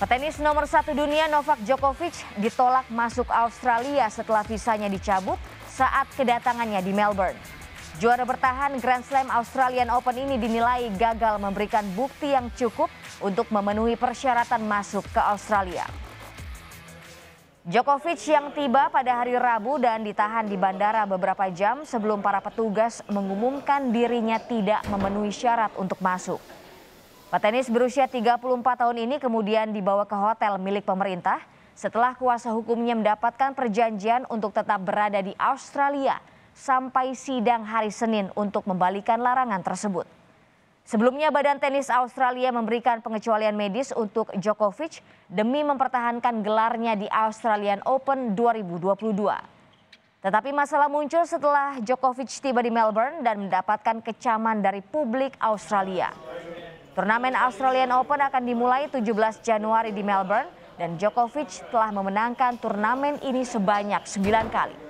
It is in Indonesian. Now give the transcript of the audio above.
Petenis nomor satu dunia Novak Djokovic ditolak masuk Australia setelah visanya dicabut saat kedatangannya di Melbourne. Juara bertahan Grand Slam Australian Open ini dinilai gagal memberikan bukti yang cukup untuk memenuhi persyaratan masuk ke Australia. Djokovic yang tiba pada hari Rabu dan ditahan di bandara beberapa jam sebelum para petugas mengumumkan dirinya tidak memenuhi syarat untuk masuk. Petenis berusia 34 tahun ini kemudian dibawa ke hotel milik pemerintah setelah kuasa hukumnya mendapatkan perjanjian untuk tetap berada di Australia sampai sidang hari Senin untuk membalikan larangan tersebut. Sebelumnya Badan Tenis Australia memberikan pengecualian medis untuk Djokovic demi mempertahankan gelarnya di Australian Open 2022. Tetapi masalah muncul setelah Djokovic tiba di Melbourne dan mendapatkan kecaman dari publik Australia. Turnamen Australian Open akan dimulai 17 Januari di Melbourne dan Djokovic telah memenangkan turnamen ini sebanyak 9 kali.